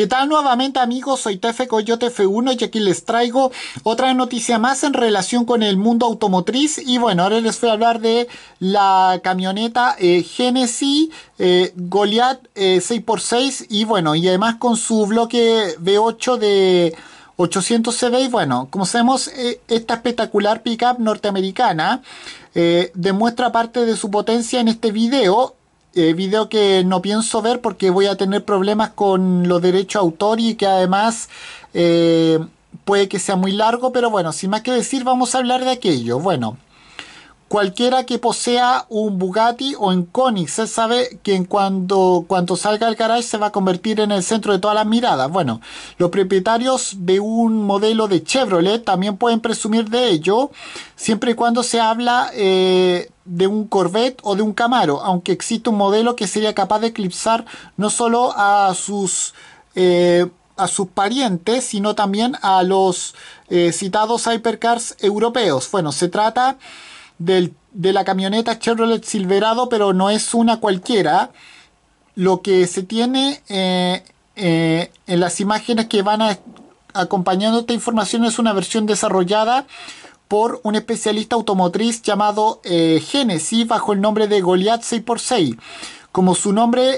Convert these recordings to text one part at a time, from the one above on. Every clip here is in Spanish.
¿Qué tal nuevamente amigos? Soy Tefe Coyote F1 y aquí les traigo otra noticia más en relación con el mundo automotriz y bueno, ahora les voy a hablar de la camioneta eh, Genesis eh, Goliath 6x6 eh, y bueno, y además con su bloque V8 de 800 CV y bueno, como sabemos, esta espectacular pickup norteamericana demuestra parte de su potencia en este video eh, video que no pienso ver porque voy a tener problemas con los derechos de autor y que además eh, puede que sea muy largo, pero bueno, sin más que decir, vamos a hablar de aquello. Bueno. Cualquiera que posea un Bugatti o un Koenig, se sabe que en cuando, cuando salga al garage se va a convertir en el centro de todas las miradas. Bueno, los propietarios de un modelo de Chevrolet también pueden presumir de ello, siempre y cuando se habla eh, de un Corvette o de un Camaro, aunque existe un modelo que sería capaz de eclipsar no solo a sus... Eh, a sus parientes, sino también a los eh, citados hypercars europeos. Bueno, se trata de la camioneta Chevrolet Silverado, pero no es una cualquiera. Lo que se tiene eh, eh, en las imágenes que van acompañando esta información es una versión desarrollada por un especialista automotriz llamado eh, Genesis bajo el nombre de Goliath 6x6. Como su nombre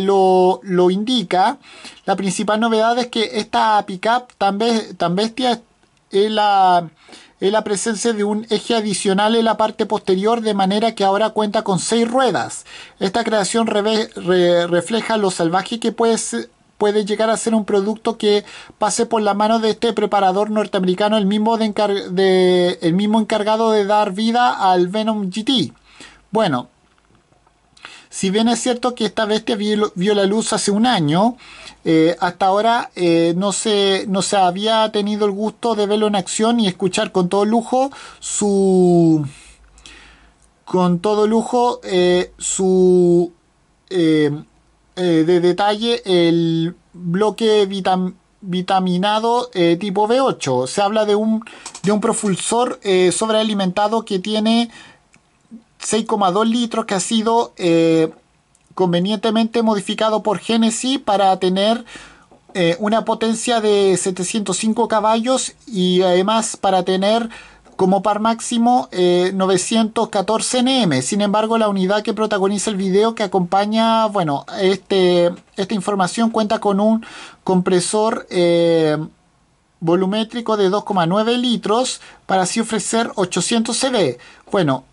lo, indica, la principal novedad es que esta pickup tan, tan bestia es la, es la presencia de un eje adicional en la parte posterior de manera que ahora cuenta con seis ruedas. Esta creación refleja lo salvaje que puede puede llegar a ser un producto que pase por la mano de este preparador norteamericano, el mismo, el mismo encargado de dar vida al Venom GT. Bueno, si bien es cierto que esta bestia vio, la luz hace un año, eh, hasta ahora eh, no, se, no había tenido el gusto de verlo en acción y escuchar con todo lujo su... con todo lujo eh, su... de detalle el bloque vitaminado tipo B8. Se habla de un, de un profulsor sobrealimentado que tiene 6,2 litros que ha sido eh, convenientemente modificado por Genesis para tener eh, una potencia de 705 caballos y además para tener como par máximo 914 eh, Nm. Sin embargo, la unidad que protagoniza el video que acompaña, bueno, este, esta información cuenta con un compresor volumétrico de 2,9 litros para así ofrecer 800 CV. Bueno,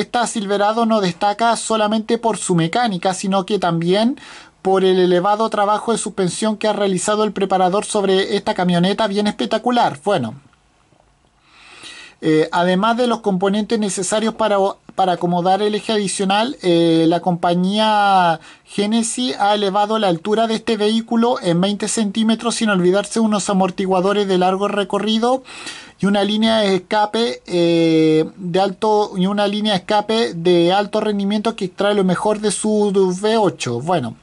esta Silverado no destaca solamente por su mecánica, sino que también por el elevado trabajo de suspensión que ha realizado el preparador sobre esta camioneta, bien espectacular. Bueno, eh, además de los componentes necesarios para para acomodar el eje adicional, eh, la compañía Genesis ha elevado la altura de este vehículo en 20 centímetros sin olvidarse unos amortiguadores de largo recorrido y una línea de escape eh, de alto y una línea de escape de alto rendimiento que extrae lo mejor de su V8. Bueno.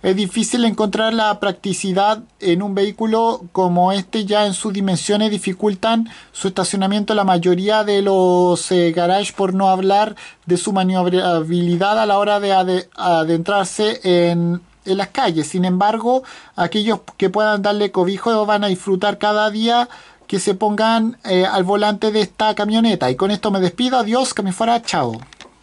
Es difícil encontrar la practicidad en un vehículo como este ya en sus dimensiones dificultan su estacionamiento la mayoría de los eh, garages por no hablar de su maniobrabilidad a la hora de adentrarse en, las calles. Sin embargo, aquellos que puedan darle cobijo van a disfrutar cada día que se pongan eh, al volante de esta camioneta. Y con esto me despido. Adiós, que me fuera. Chao.